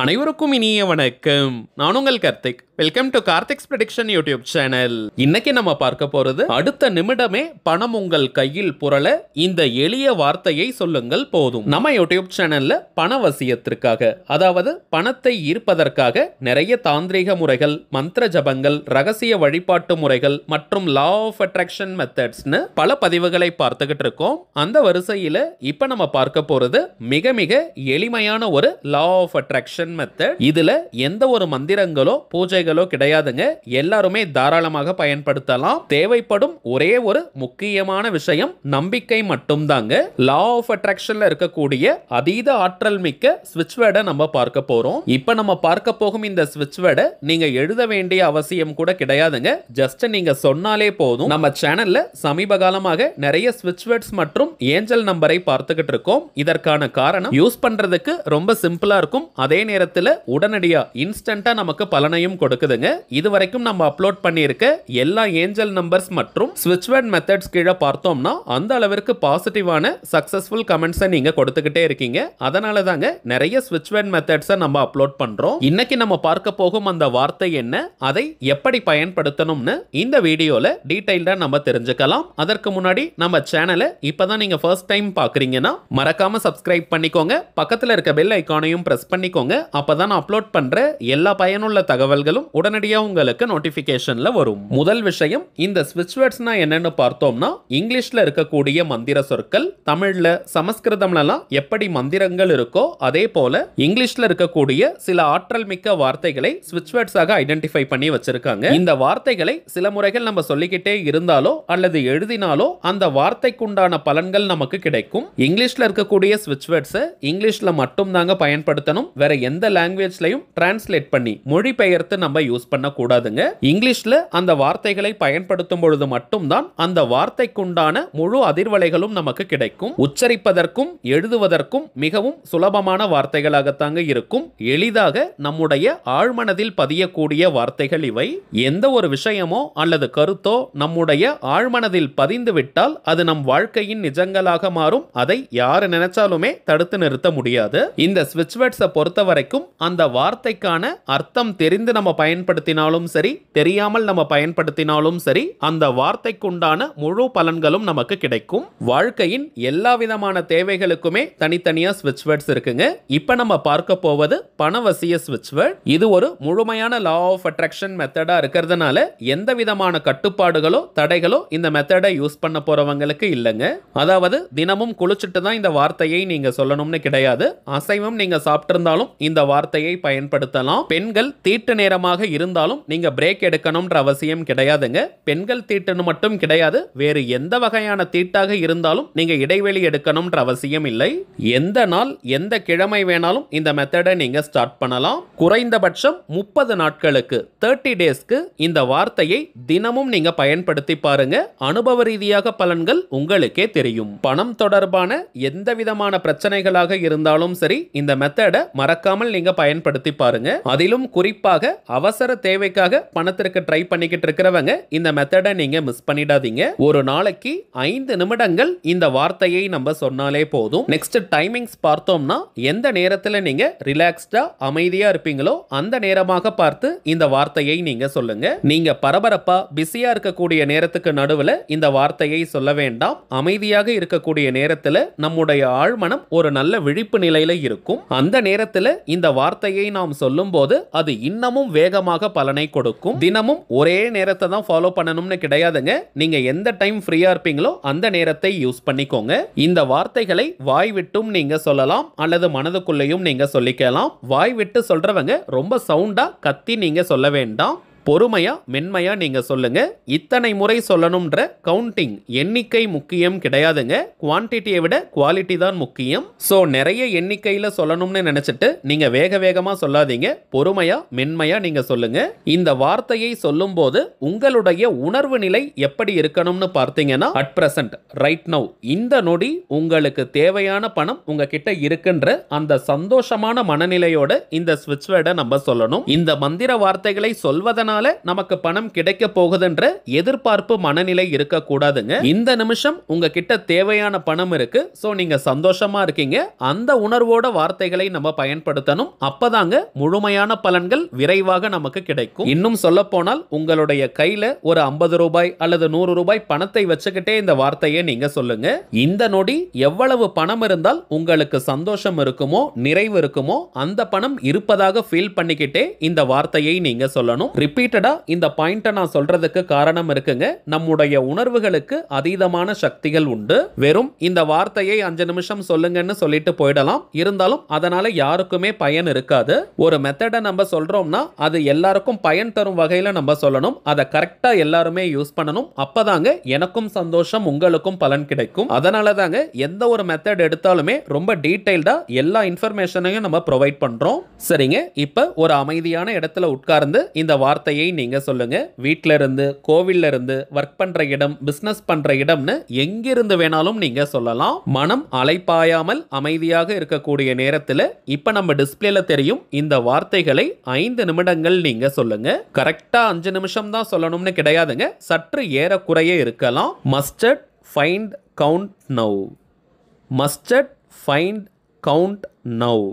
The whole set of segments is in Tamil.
அனைவருக்கும் இனிய வணக்கம் நான் உங்கள் Karthik welcome to Karthik's prediction YouTube channel இன்னைக்கு நம்ம பார்க்க போறது அடுத்த நிமிடமே பணம் உங்கள் கையில் புரள இந்த எளிய வார்த்தையை சொல்லுங்கள் போதும் நம்ம யூடியூப் சேனல்ல பண வசியத்திற்காக அதாவது பணத்தை ஈர்ப்பதற்காக நிறைய தாந்திரிக முறைகள் மந்திர ஜபங்கள் ரகசிய வழிபாட்டு முறைகள் மற்றும் லா ஆஃப் அட்ராக்ஷன் மெத்தட்ஸ்னு பல பதிவுகளை பார்த்துக்கிட்டு இருக்கோம் அந்த வரிசையில இப்ப நம்ம பார்க்க போறது மிக மிக எளிமையான ஒரு லா ஆஃப் அட்ராக்ஷன் மெத்தட் இதுல எந்த ஒரு மந்திரங்களோ பூஜை தடைகளோ கிடையாதுங்க எல்லாருமே தாராளமாக பயன்படுத்தலாம் தேவைப்படும் ஒரே ஒரு முக்கியமான விஷயம் நம்பிக்கை மட்டும்தாங்க லா ஆஃப் அட்ராக்ஷன்ல இருக்கக்கூடிய அதீத ஆற்றல் மிக்க ஸ்விட்ச் வேர்டை நம்ம பார்க்க போறோம் இப்ப நம்ம பார்க்க போகும் இந்த ஸ்விட்ச் வேர்டை நீங்க எழுத வேண்டிய அவசியம் கூட கிடையாதுங்க ஜஸ்ட் நீங்க சொன்னாலே போதும் நம்ம சேனல்ல சமீப காலமாக நிறைய ஸ்விட்ச் வேர்ட்ஸ் மற்றும் ஏஞ்சல் நம்பரை பார்த்துக்கிட்டு இருக்கோம் இதற்கான காரணம் யூஸ் பண்றதுக்கு ரொம்ப சிம்பிளா இருக்கும் அதே நேரத்தில் உடனடியா இன்ஸ்டன்டா நமக்கு பலனையும் கொடுக்கும் கொடுக்குதுங்க இது வரைக்கும் நம்ம அப்லோட் பண்ணியிருக்க எல்லா ஏஞ்சல் நம்பர்ஸ் மற்றும் ஸ்விட்ச்வேர்ட் மெத்தட்ஸ் கீழே பார்த்தோம்னா அந்த அளவிற்கு பாசிட்டிவான சக்சஸ்ஃபுல் கமெண்ட்ஸை நீங்க கொடுத்துக்கிட்டே இருக்கீங்க அதனால தாங்க நிறைய ஸ்விட்ச்வேர்ட் மெத்தட்ஸை நம்ம அப்லோட் பண்ணுறோம் இன்னைக்கு நம்ம பார்க்க போகும் அந்த வார்த்தை என்ன அதை எப்படி பயன்படுத்தணும்னு இந்த வீடியோவில் டீட்டெயில்டாக நம்ம தெரிஞ்சுக்கலாம் அதற்கு முன்னாடி நம்ம சேனலை தான் நீங்கள் ஃபர்ஸ்ட் டைம் பார்க்குறீங்கன்னா மறக்காம சப்ஸ்கிரைப் பண்ணிக்கோங்க பக்கத்தில் இருக்க பெல் ஐக்கானையும் ப்ரெஸ் பண்ணிக்கோங்க அப்பதான் நான் அப்லோட் பண்ணுற எல்லா பயனுள்ள தகவல்களும் உடனடியாக உங்களுக்கு நோட்டிஃபிகேஷனில் வரும் முதல் விஷயம் இந்த ஸ்விட்ச் வேர்ட்ஸ்னா பார்த்தோம்னா இங்கிலீஷில் இருக்கக்கூடிய மந்திர சொற்கள் தமிழில் சமஸ்கிருதம்லலாம் எப்படி மந்திரங்கள் இருக்கோ அதே போல இங்கிலீஷில் இருக்கக்கூடிய சில ஆற்றல் மிக்க வார்த்தைகளை ஸ்விட்ச் ஐடென்டிஃபை பண்ணி வச்சிருக்காங்க இந்த வார்த்தைகளை சில முறைகள் நம்ம சொல்லிக்கிட்டே இருந்தாலோ அல்லது எழுதினாலோ அந்த வார்த்தைக்குண்டான பலன்கள் நமக்கு கிடைக்கும் இங்கிலீஷில் இருக்கக்கூடிய ஸ்விட்ச் வேர்ட்ஸை இங்கிலீஷில் மட்டும் பயன்படுத்தணும் வேற எந்த லாங்குவேஜ்லையும் டிரான்ஸ்லேட் பண்ணி மொழிபெயர்த்து நம்ம நம்ம யூஸ் பண்ணக்கூடாதுங்க இங்கிலீஷில் அந்த வார்த்தைகளை பயன்படுத்தும் பொழுது மட்டும்தான் அந்த வார்த்தைக்குண்டான முழு அதிர்வலைகளும் நமக்கு கிடைக்கும் உச்சரிப்பதற்கும் எழுதுவதற்கும் மிகவும் சுலபமான வார்த்தைகளாகத்தாங்க இருக்கும் எளிதாக நம்முடைய ஆழ்மனதில் பதியக்கூடிய வார்த்தைகள் இவை எந்த ஒரு விஷயமோ அல்லது கருத்தோ நம்முடைய ஆழ்மனதில் பதிந்து விட்டால் அது நம் வாழ்க்கையின் நிஜங்களாக மாறும் அதை யார் நினைச்சாலுமே தடுத்து நிறுத்த முடியாது இந்த ஸ்விட்ச் வேர்ட்ஸை பொறுத்த வரைக்கும் அந்த வார்த்தைக்கான அர்த்தம் தெரிந்து நம்ம பயன்படுத்தினாலும் சரி தெரியாமல் நம்ம பயன்படுத்தினாலும் சரி அந்த வார்த்தைக்குண்டான முழு பலன்களும் நமக்கு கிடைக்கும் வாழ்க்கையின் எல்லா விதமான தேவைகளுக்குமே தனித்தனியா ஸ்விட்ச் வேர்ட்ஸ் இருக்குங்க இப்போ நம்ம பார்க்க போவது பணவசிய ஸ்விட்ச் வேர்ட் இது ஒரு முழுமையான லா ஆஃப் அட்ராக்ஷன் மெத்தடா இருக்கிறதுனால எந்த விதமான கட்டுப்பாடுகளோ தடைகளோ இந்த மெத்தடை யூஸ் பண்ண போறவங்களுக்கு இல்லைங்க அதாவது தினமும் குளிச்சுட்டு தான் இந்த வார்த்தையை நீங்க சொல்லணும்னு கிடையாது அசைவம் சாப்பிட்டு சாப்பிட்டிருந்தாலும் இந்த வார்த்தையை பயன்படுத்தலாம் பெண்கள் தீட்டு நேரமாக அதிகமாக இருந்தாலும் நீங்கள் பிரேக் எடுக்கணும்ன்ற அவசியம் கிடையாதுங்க பெண்கள் தீட்டுன்னு மட்டும் கிடையாது வேறு எந்த வகையான தீட்டாக இருந்தாலும் நீங்கள் இடைவெளி எடுக்கணும்ன்ற அவசியம் இல்லை எந்த நாள் எந்த கிழமை வேணாலும் இந்த மெத்தடை நீங்கள் ஸ்டார்ட் பண்ணலாம் குறைந்தபட்சம் முப்பது நாட்களுக்கு தேர்ட்டி டேஸ்க்கு இந்த வார்த்தையை தினமும் நீங்கள் பயன்படுத்தி பாருங்க அனுபவ ரீதியாக பலன்கள் உங்களுக்கே தெரியும் பணம் தொடர்பான எந்த விதமான பிரச்சனைகளாக இருந்தாலும் சரி இந்த மெத்தடை மறக்காமல் நீங்க பயன்படுத்தி பாருங்க அதிலும் குறிப்பாக அவசர தேவைக்காக பணத்திற்கு ட்ரை பண்ணிக்கிட்டு இருக்கிறவங்க இந்த மெத்தடை நீங்கள் மிஸ் பண்ணிடாதீங்க ஒரு நாளைக்கு ஐந்து நிமிடங்கள் இந்த வார்த்தையை நம்ம சொன்னாலே போதும் நெக்ஸ்ட் டைமிங்ஸ் பார்த்தோம்னா எந்த நேரத்தில் நீங்கள் ரிலாக்ஸ்டா அமைதியாக இருப்பீங்களோ அந்த நேரமாக பார்த்து இந்த வார்த்தையை நீங்கள் சொல்லுங்க நீங்கள் பரபரப்பாக பிஸியாக இருக்கக்கூடிய நேரத்துக்கு நடுவில் இந்த வார்த்தையை சொல்ல வேண்டாம் அமைதியாக இருக்கக்கூடிய நேரத்தில் நம்முடைய ஆழ்மனம் ஒரு நல்ல விழிப்பு நிலையில் இருக்கும் அந்த நேரத்தில் இந்த வார்த்தையை நாம் சொல்லும்போது அது இன்னமும் வே வேகமாக பலனை கொடுக்கும் தினமும் ஒரே நேரத்தை தான் ஃபாலோ பண்ணணும்னு கிடையாதுங்க நீங்க எந்த டைம் ஃப்ரீயா இருப்பீங்களோ அந்த நேரத்தை யூஸ் பண்ணிக்கோங்க இந்த வார்த்தைகளை வாய் விட்டும் நீங்க சொல்லலாம் அல்லது மனதுக்குள்ளேயும் நீங்க சொல்லிக்கலாம் வாய் விட்டு சொல்றவங்க ரொம்ப சவுண்டா கத்தி நீங்க சொல்ல வேண்டாம் பொறுமையாக மென்மையாக நீங்கள் சொல்லுங்கள் இத்தனை முறை சொல்லணுன்ற கவுண்டிங் எண்ணிக்கை முக்கியம் கிடையாதுங்க குவான்டிட்டியை விட குவாலிட்டி தான் முக்கியம் ஸோ நிறைய எண்ணிக்கையில் சொல்லணும்னு நினச்சிட்டு நீங்கள் வேக வேகமாக சொல்லாதீங்க பொறுமையாக மென்மையாக நீங்கள் சொல்லுங்கள் இந்த வார்த்தையை சொல்லும்போது உங்களுடைய உணர்வு நிலை எப்படி இருக்கணும்னு பார்த்தீங்கன்னா அட் பிரசன்ட் ரைட் நவ் இந்த நொடி உங்களுக்கு தேவையான பணம் உங்ககிட்ட இருக்குன்ற அந்த சந்தோஷமான மனநிலையோட இந்த ஸ்விட்ச் வேர்டை நம்ம சொல்லணும் இந்த மந்திர வார்த்தைகளை சொல்வதனால் இதனால நமக்கு பணம் கிடைக்க போகுதுன்ற எதிர்பார்ப்பு மனநிலை இருக்கக்கூடாதுங்க இந்த நிமிஷம் உங்ககிட்ட தேவையான பணம் இருக்கு ஸோ நீங்க சந்தோஷமா இருக்கீங்க அந்த உணர்வோட வார்த்தைகளை நம்ம பயன்படுத்தணும் அப்பதாங்க முழுமையான பலன்கள் விரைவாக நமக்கு கிடைக்கும் இன்னும் சொல்ல போனால் உங்களுடைய கையில ஒரு ஐம்பது ரூபாய் அல்லது நூறு ரூபாய் பணத்தை வச்சுக்கிட்டே இந்த வார்த்தையை நீங்க சொல்லுங்க இந்த நொடி எவ்வளவு பணம் இருந்தால் உங்களுக்கு சந்தோஷம் இருக்குமோ நிறைவு இருக்குமோ அந்த பணம் இருப்பதாக ஃபீல் பண்ணிக்கிட்டே இந்த வார்த்தையை நீங்க சொல்லணும் ரிப்பீட் ரிப்பீட்டடாக இந்த பாயிண்ட்டை நான் சொல்கிறதுக்கு காரணம் இருக்குங்க நம்முடைய உணர்வுகளுக்கு அதீதமான சக்திகள் உண்டு வெறும் இந்த வார்த்தையை அஞ்சு நிமிஷம் சொல்லுங்கன்னு சொல்லிட்டு போயிடலாம் இருந்தாலும் அதனால் யாருக்குமே பயன் இருக்காது ஒரு மெத்தடை நம்ம சொல்கிறோம்னா அது எல்லாருக்கும் பயன் தரும் வகையில் நம்ம சொல்லணும் அதை கரெக்டாக எல்லாருமே யூஸ் பண்ணணும் அப்போதாங்க எனக்கும் சந்தோஷம் உங்களுக்கும் பலன் கிடைக்கும் அதனால தாங்க எந்த ஒரு மெத்தட் எடுத்தாலுமே ரொம்ப டீட்டெயில்டாக எல்லா இன்ஃபர்மேஷனையும் நம்ம ப்ரொவைட் பண்ணுறோம் சரிங்க இப்போ ஒரு அமைதியான இடத்துல உட்கார்ந்து இந்த வார்த்தையை கற்பனையை நீங்கள் சொல்லுங்கள் வீட்டில் இருந்து கோவில்ல இருந்து ஒர்க் பண்ணுற இடம் பிஸ்னஸ் பண்ணுற இடம்னு எங்கிருந்து வேணாலும் நீங்கள் சொல்லலாம் மனம் அலைப்பாயாமல் அமைதியாக இருக்கக்கூடிய நேரத்தில் இப்போ நம்ம டிஸ்பிளேல தெரியும் இந்த வார்த்தைகளை ஐந்து நிமிடங்கள் நீங்க சொல்லுங்க கரெக்டா அஞ்சு நிமிஷம் தான் சொல்லணும்னு கிடையாதுங்க சற்று ஏறக்குறைய இருக்கலாம் mustard find count now mustard find count now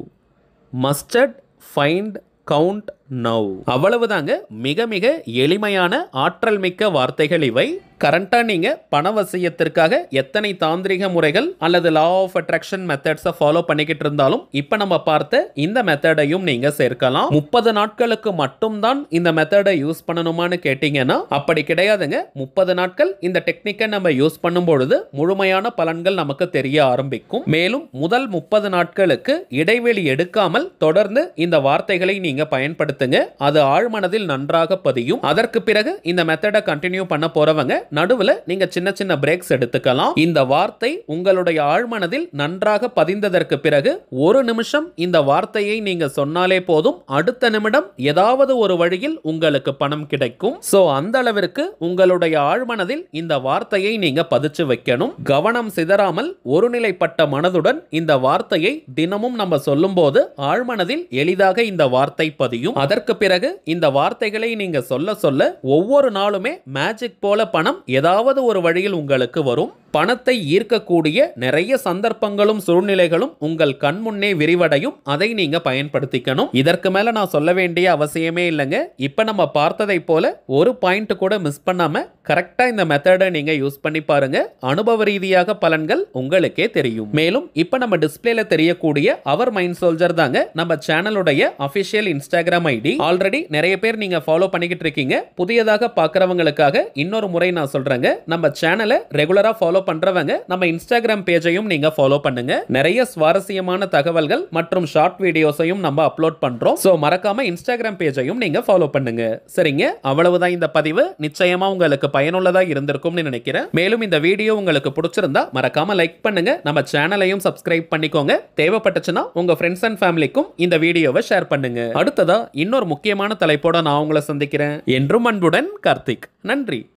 mustard find count now அவ்வளவுதாங்க மிக மிக எளிமையான ஆற்றல் மிக்க வார்த்தைகள் இவை கரண்ட்டாக நீங்கள் பணவசியத்திற்காக எத்தனை தாந்திரிக முறைகள் அல்லது லா ஆஃப் அட்ராக்ஷன் மெத்தட்ஸை ஃபாலோ பண்ணிக்கிட்டு இருந்தாலும் இப்போ நம்ம பார்த்த இந்த மெத்தடையும் நீங்கள் சேர்க்கலாம் முப்பது நாட்களுக்கு மட்டும்தான் இந்த மெத்தடை யூஸ் பண்ணணுமான்னு கேட்டிங்கன்னா அப்படி கிடையாதுங்க முப்பது நாட்கள் இந்த டெக்னிக்கை நம்ம யூஸ் பண்ணும் பொழுது முழுமையான பலன்கள் நமக்கு தெரிய ஆரம்பிக்கும் மேலும் முதல் முப்பது நாட்களுக்கு இடைவெளி எடுக்காமல் தொடர்ந்து இந்த வார்த்தைகளை நீங்கள் பயன்படுத்த நிறுத்துங்க அது ஆழ்மனதில் நன்றாக பதியும் அதற்கு பிறகு இந்த மெத்தடை கண்டினியூ பண்ண போறவங்க நடுவுல நீங்க சின்ன சின்ன பிரேக்ஸ் எடுத்துக்கலாம் இந்த வார்த்தை உங்களுடைய ஆழ்மனதில் நன்றாக பதிந்ததற்கு பிறகு ஒரு நிமிஷம் இந்த வார்த்தையை நீங்க சொன்னாலே போதும் அடுத்த நிமிடம் ஏதாவது ஒரு வழியில் உங்களுக்கு பணம் கிடைக்கும் சோ அந்த அளவிற்கு உங்களுடைய ஆழ்மனதில் இந்த வார்த்தையை நீங்க பதிச்சு வைக்கணும் கவனம் சிதறாமல் ஒருநிலைப்பட்ட மனதுடன் இந்த வார்த்தையை தினமும் நம்ம சொல்லும் போது ஆழ்மனதில் எளிதாக இந்த வார்த்தை பதியும் அதற்கு பிறகு இந்த வார்த்தைகளை நீங்க சொல்ல சொல்ல ஒவ்வொரு நாளுமே மேஜிக் போல பணம் ஏதாவது ஒரு வழியில் உங்களுக்கு வரும் பணத்தை ஈர்க்கக்கூடிய நிறைய சந்தர்ப்பங்களும் சூழ்நிலைகளும் உங்கள் கண் முன்னே விரிவடையும் அதை நீங்க பயன்படுத்திக்கணும் இதற்கு மேல நான் சொல்ல வேண்டிய அவசியமே இல்லைங்க இப்ப நம்ம பார்த்ததை போல ஒரு பாயிண்ட் கூட மிஸ் பண்ணாம கரெக்டா இந்த மெத்தடை நீங்க யூஸ் பண்ணி பாருங்க அனுபவ ரீதியாக பலன்கள் உங்களுக்கே தெரியும் மேலும் இப்ப நம்ம டிஸ்பிளேல தெரியக்கூடிய அவர் மைண்ட் சோல்ஜர் தாங்க நம்ம சேனலுடைய அபிஷியல் இன்ஸ்டாகிராம் ஐடி ஆல்ரெடி நிறைய பேர் நீங்க ஃபாலோ பண்ணிக்கிட்டு இருக்கீங்க புதியதாக பாக்குறவங்களுக்காக இன்னொரு முறை நான் சொல்றேங்க நம்ம சேனலை ரெகுலரா ஃபாலோ பண்றவங்க நம்ம இன்ஸ்டாகிராம் பேஜையும் நீங்க ஃபாலோ பண்ணுங்க நிறைய சுவாரஸ்யமான தகவல்கள் மற்றும் ஷார்ட் வீடியோஸையும் நம்ம அப்லோட் பண்றோம் சோ மறக்காம இன்ஸ்டாகிராம் பேஜையும் நீங்க ஃபாலோ பண்ணுங்க சரிங்க அவ்வளவுதான் இந்த பதிவு நிச்சயமா உங்களுக்கு பயனுள்ளதா இருந்திருக்கும்னு நினைக்கிறேன் மேலும் இந்த வீடியோ உங்களுக்கு பிடிச்சிருந்தா மறக்காம லைக் பண்ணுங்க நம்ம சேனலையும் சப்ஸ்கிரைப் பண்ணிக்கோங்க தேவைப்பட்டுச்சுன்னா உங்க ஃப்ரெண்ட்ஸ் அண்ட் ஃபேமிலிக்கும் இந்த வீடியோவை ஷேர் பண்ணுங்க அடுத்ததா இன்னொரு முக்கியமான தலைப்போட நான் உங்களை சந்திக்கிறேன் என்றும் அன்புடன் கார்த்திக் நன்றி